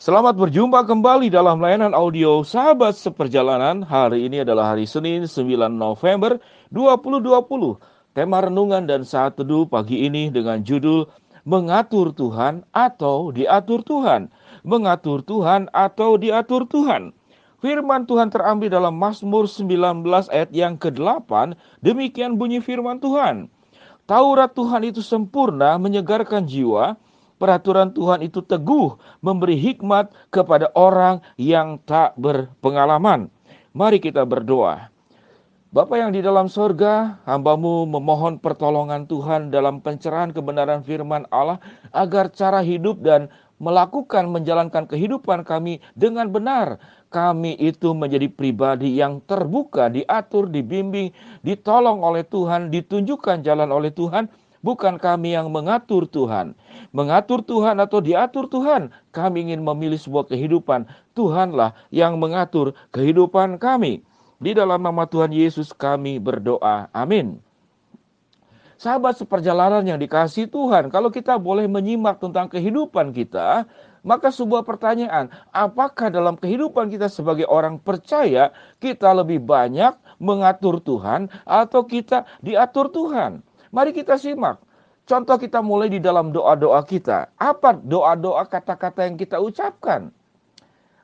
Selamat berjumpa kembali dalam layanan audio Sahabat Seperjalanan. Hari ini adalah hari Senin 9 November 2020. Tema renungan dan saat teduh pagi ini dengan judul Mengatur Tuhan atau Diatur Tuhan. Mengatur Tuhan atau Diatur Tuhan. Firman Tuhan terambil dalam Mazmur 19 ayat yang ke-8. Demikian bunyi firman Tuhan. Taurat Tuhan itu sempurna menyegarkan jiwa, peraturan Tuhan itu teguh, memberi hikmat kepada orang yang tak berpengalaman. Mari kita berdoa. Bapa yang di dalam sorga, hambamu memohon pertolongan Tuhan dalam pencerahan kebenaran firman Allah agar cara hidup dan melakukan menjalankan kehidupan kami dengan benar. Kami itu menjadi pribadi yang terbuka, diatur, dibimbing, ditolong oleh Tuhan, ditunjukkan jalan oleh Tuhan Bukan kami yang mengatur Tuhan. Mengatur Tuhan atau diatur Tuhan, kami ingin memilih sebuah kehidupan. Tuhanlah yang mengatur kehidupan kami. Di dalam nama Tuhan Yesus kami berdoa. Amin. Sahabat seperjalanan yang dikasih Tuhan, kalau kita boleh menyimak tentang kehidupan kita, maka sebuah pertanyaan, apakah dalam kehidupan kita sebagai orang percaya kita lebih banyak mengatur Tuhan atau kita diatur Tuhan? Mari kita simak. Contoh kita mulai di dalam doa-doa kita. Apa doa-doa kata-kata yang kita ucapkan?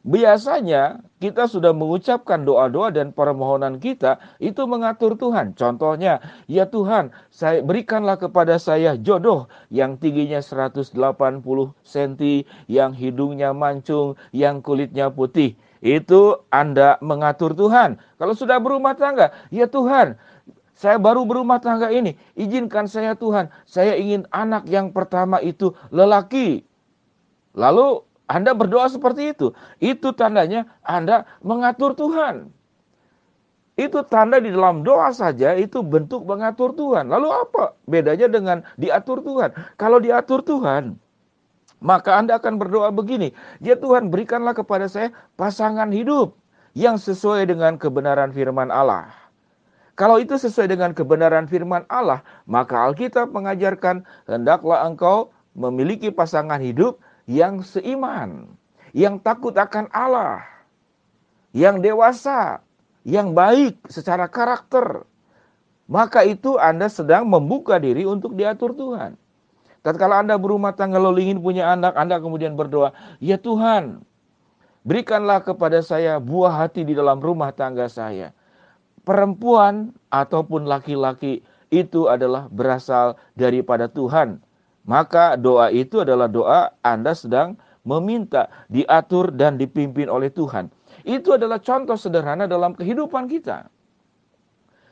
Biasanya kita sudah mengucapkan doa-doa dan permohonan kita itu mengatur Tuhan. Contohnya, ya Tuhan, saya berikanlah kepada saya jodoh yang tingginya 180 cm, yang hidungnya mancung, yang kulitnya putih. Itu Anda mengatur Tuhan. Kalau sudah berumah tangga, ya Tuhan, saya baru berumah tangga ini. Izinkan saya Tuhan, saya ingin anak yang pertama itu lelaki. Lalu Anda berdoa seperti itu. Itu tandanya Anda mengatur Tuhan. Itu tanda di dalam doa saja itu bentuk mengatur Tuhan. Lalu apa bedanya dengan diatur Tuhan? Kalau diatur Tuhan, maka Anda akan berdoa begini, "Ya Tuhan, berikanlah kepada saya pasangan hidup yang sesuai dengan kebenaran firman Allah." Kalau itu sesuai dengan kebenaran firman Allah, maka Alkitab mengajarkan hendaklah engkau memiliki pasangan hidup yang seiman, yang takut akan Allah, yang dewasa, yang baik secara karakter. Maka itu Anda sedang membuka diri untuk diatur Tuhan. kalau Anda berumah tangga lalu ingin punya anak, Anda kemudian berdoa, "Ya Tuhan, berikanlah kepada saya buah hati di dalam rumah tangga saya." perempuan ataupun laki-laki itu adalah berasal daripada Tuhan. Maka doa itu adalah doa Anda sedang meminta diatur dan dipimpin oleh Tuhan. Itu adalah contoh sederhana dalam kehidupan kita.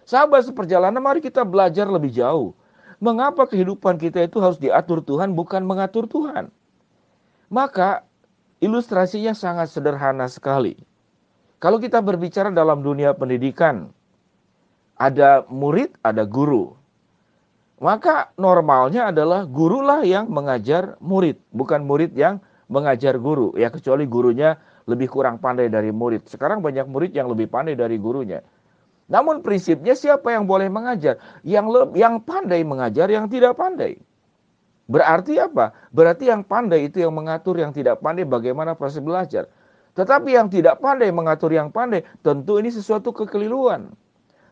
Sahabat seperjalanan mari kita belajar lebih jauh. Mengapa kehidupan kita itu harus diatur Tuhan bukan mengatur Tuhan? Maka ilustrasinya sangat sederhana sekali. Kalau kita berbicara dalam dunia pendidikan, ada murid, ada guru. Maka normalnya adalah gurulah yang mengajar murid, bukan murid yang mengajar guru. Ya kecuali gurunya lebih kurang pandai dari murid. Sekarang banyak murid yang lebih pandai dari gurunya. Namun prinsipnya siapa yang boleh mengajar? Yang le yang pandai mengajar, yang tidak pandai. Berarti apa? Berarti yang pandai itu yang mengatur, yang tidak pandai bagaimana proses belajar. Tetapi yang tidak pandai mengatur yang pandai, tentu ini sesuatu kekeliruan.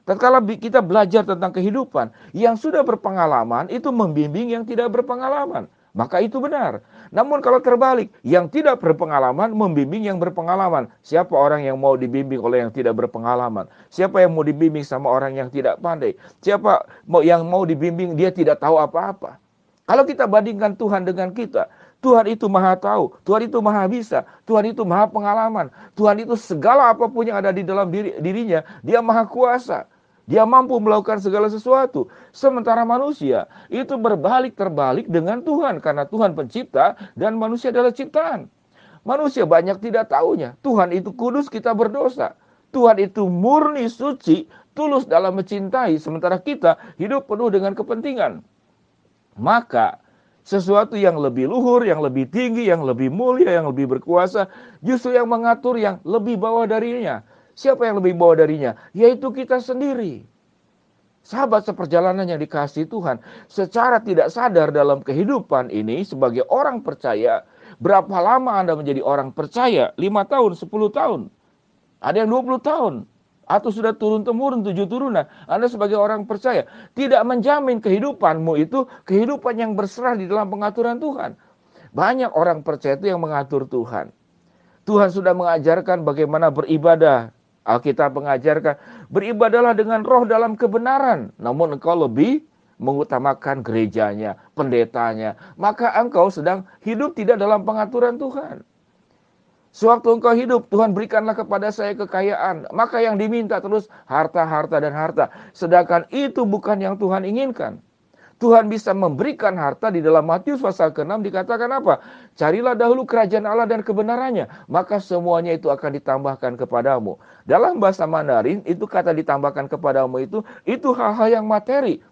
Tatkala kita belajar tentang kehidupan, yang sudah berpengalaman itu membimbing yang tidak berpengalaman. Maka itu benar. Namun kalau terbalik, yang tidak berpengalaman membimbing yang berpengalaman. Siapa orang yang mau dibimbing oleh yang tidak berpengalaman? Siapa yang mau dibimbing sama orang yang tidak pandai? Siapa yang mau dibimbing dia tidak tahu apa-apa? Kalau kita bandingkan Tuhan dengan kita, Tuhan itu maha tahu, Tuhan itu maha bisa, Tuhan itu maha pengalaman, Tuhan itu segala apapun yang ada di dalam diri, dirinya, dia maha kuasa. Dia mampu melakukan segala sesuatu. Sementara manusia itu berbalik terbalik dengan Tuhan karena Tuhan pencipta dan manusia adalah ciptaan. Manusia banyak tidak tahunya. Tuhan itu kudus, kita berdosa. Tuhan itu murni suci, tulus dalam mencintai, sementara kita hidup penuh dengan kepentingan. Maka sesuatu yang lebih luhur, yang lebih tinggi, yang lebih mulia, yang lebih berkuasa, justru yang mengatur yang lebih bawah darinya. Siapa yang lebih bawah darinya? Yaitu kita sendiri. Sahabat seperjalanan yang dikasih Tuhan, secara tidak sadar dalam kehidupan ini sebagai orang percaya, berapa lama Anda menjadi orang percaya? 5 tahun, 10 tahun. Ada yang 20 tahun, atau sudah turun temurun tujuh turunan. Anda sebagai orang percaya tidak menjamin kehidupanmu itu kehidupan yang berserah di dalam pengaturan Tuhan. Banyak orang percaya itu yang mengatur Tuhan. Tuhan sudah mengajarkan bagaimana beribadah Alkitab mengajarkan beribadalah dengan roh dalam kebenaran, namun engkau lebih mengutamakan gerejanya, pendetanya, maka engkau sedang hidup tidak dalam pengaturan Tuhan. Sewaktu engkau hidup, Tuhan berikanlah kepada saya kekayaan. Maka yang diminta terus harta, harta, dan harta. Sedangkan itu bukan yang Tuhan inginkan. Tuhan bisa memberikan harta di dalam Matius pasal ke-6 dikatakan apa? Carilah dahulu kerajaan Allah dan kebenarannya, maka semuanya itu akan ditambahkan kepadamu. Dalam bahasa Mandarin itu kata ditambahkan kepadamu itu itu hal-hal yang materi,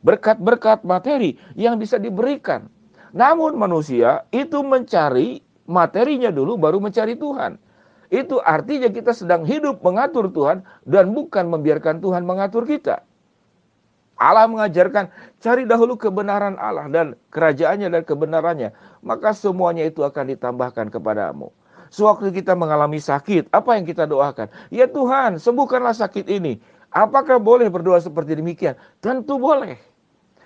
berkat-berkat materi yang bisa diberikan. Namun manusia itu mencari materinya dulu baru mencari Tuhan. Itu artinya kita sedang hidup mengatur Tuhan dan bukan membiarkan Tuhan mengatur kita. Allah mengajarkan cari dahulu kebenaran Allah dan kerajaannya dan kebenarannya, maka semuanya itu akan ditambahkan kepadamu. Sewaktu kita mengalami sakit, apa yang kita doakan? Ya Tuhan, sembuhkanlah sakit ini. Apakah boleh berdoa seperti demikian? Tentu boleh.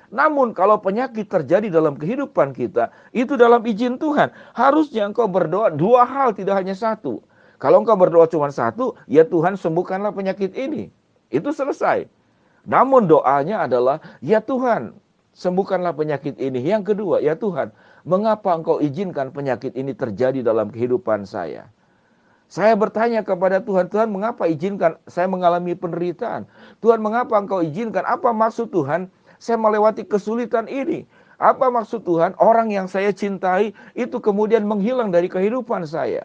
Namun kalau penyakit terjadi dalam kehidupan kita, itu dalam izin Tuhan. Harusnya engkau berdoa dua hal, tidak hanya satu. Kalau engkau berdoa cuma satu, ya Tuhan sembuhkanlah penyakit ini. Itu selesai. Namun doanya adalah, ya Tuhan, sembuhkanlah penyakit ini. Yang kedua, ya Tuhan, mengapa engkau izinkan penyakit ini terjadi dalam kehidupan saya? Saya bertanya kepada Tuhan, Tuhan mengapa izinkan saya mengalami penderitaan? Tuhan mengapa engkau izinkan? Apa maksud Tuhan saya melewati kesulitan ini? Apa maksud Tuhan orang yang saya cintai itu kemudian menghilang dari kehidupan saya?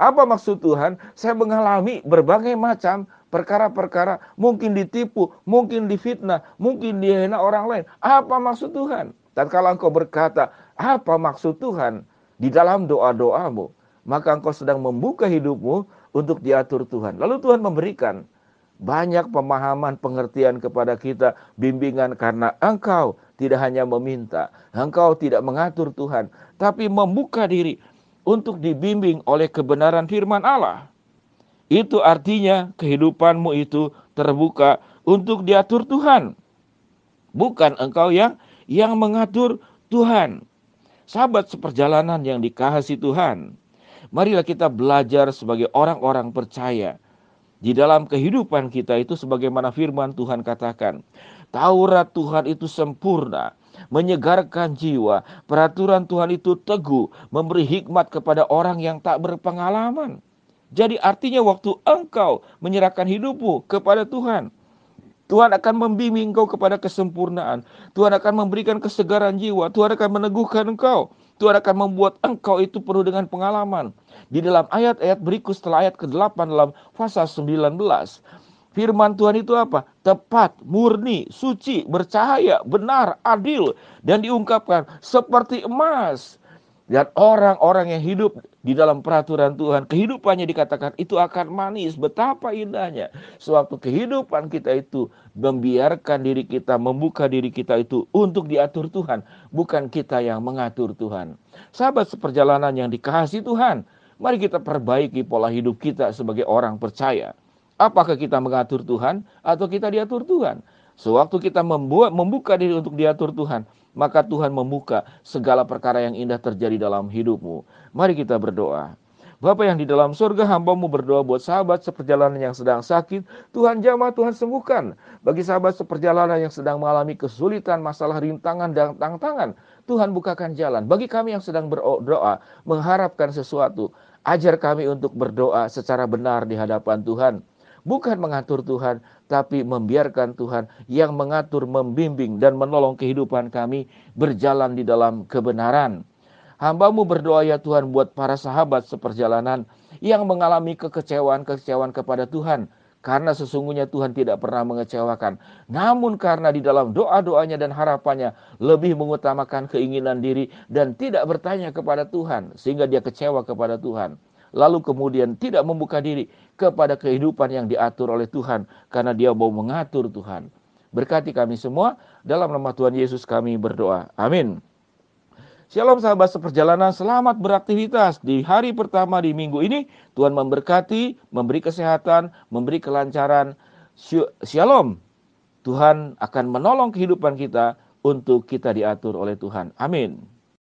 Apa maksud Tuhan saya mengalami berbagai macam perkara-perkara mungkin ditipu, mungkin difitnah, mungkin dihina orang lain. Apa maksud Tuhan? Dan kalau engkau berkata, apa maksud Tuhan di dalam doa-doamu? Maka engkau sedang membuka hidupmu untuk diatur Tuhan. Lalu Tuhan memberikan banyak pemahaman pengertian kepada kita, bimbingan karena engkau tidak hanya meminta, engkau tidak mengatur Tuhan, tapi membuka diri untuk dibimbing oleh kebenaran firman Allah. Itu artinya kehidupanmu itu terbuka untuk diatur Tuhan. Bukan engkau yang yang mengatur Tuhan. Sahabat seperjalanan yang dikasihi Tuhan. Marilah kita belajar sebagai orang-orang percaya di dalam kehidupan kita itu sebagaimana firman Tuhan katakan, Taurat Tuhan itu sempurna, menyegarkan jiwa, peraturan Tuhan itu teguh, memberi hikmat kepada orang yang tak berpengalaman. Jadi artinya waktu engkau menyerahkan hidupmu kepada Tuhan, Tuhan akan membimbing engkau kepada kesempurnaan. Tuhan akan memberikan kesegaran jiwa. Tuhan akan meneguhkan engkau. Tuhan akan membuat engkau itu penuh dengan pengalaman. Di dalam ayat-ayat berikut setelah ayat ke-8 dalam pasal 19. Firman Tuhan itu apa? Tepat, murni, suci, bercahaya, benar, adil. Dan diungkapkan seperti emas dan orang-orang yang hidup di dalam peraturan Tuhan, kehidupannya dikatakan itu akan manis. Betapa indahnya sewaktu kehidupan kita itu membiarkan diri kita, membuka diri kita itu untuk diatur Tuhan, bukan kita yang mengatur Tuhan. Sahabat seperjalanan yang dikasih Tuhan, mari kita perbaiki pola hidup kita sebagai orang percaya. Apakah kita mengatur Tuhan atau kita diatur Tuhan? Sewaktu kita membuat membuka diri untuk diatur Tuhan, maka Tuhan membuka segala perkara yang indah terjadi dalam hidupmu. Mari kita berdoa. Bapak yang di dalam surga, hambamu berdoa buat sahabat seperjalanan yang sedang sakit. Tuhan jamah, Tuhan sembuhkan. Bagi sahabat seperjalanan yang sedang mengalami kesulitan, masalah rintangan dan tantangan, Tuhan bukakan jalan. Bagi kami yang sedang berdoa, mengharapkan sesuatu, ajar kami untuk berdoa secara benar di hadapan Tuhan bukan mengatur Tuhan, tapi membiarkan Tuhan yang mengatur, membimbing, dan menolong kehidupan kami berjalan di dalam kebenaran. Hambamu berdoa ya Tuhan buat para sahabat seperjalanan yang mengalami kekecewaan-kekecewaan kepada Tuhan. Karena sesungguhnya Tuhan tidak pernah mengecewakan. Namun karena di dalam doa-doanya dan harapannya lebih mengutamakan keinginan diri dan tidak bertanya kepada Tuhan. Sehingga dia kecewa kepada Tuhan lalu kemudian tidak membuka diri kepada kehidupan yang diatur oleh Tuhan karena dia mau mengatur Tuhan. Berkati kami semua dalam nama Tuhan Yesus kami berdoa. Amin. Shalom sahabat seperjalanan, selamat beraktivitas di hari pertama di minggu ini. Tuhan memberkati, memberi kesehatan, memberi kelancaran. Shalom. Tuhan akan menolong kehidupan kita untuk kita diatur oleh Tuhan. Amin.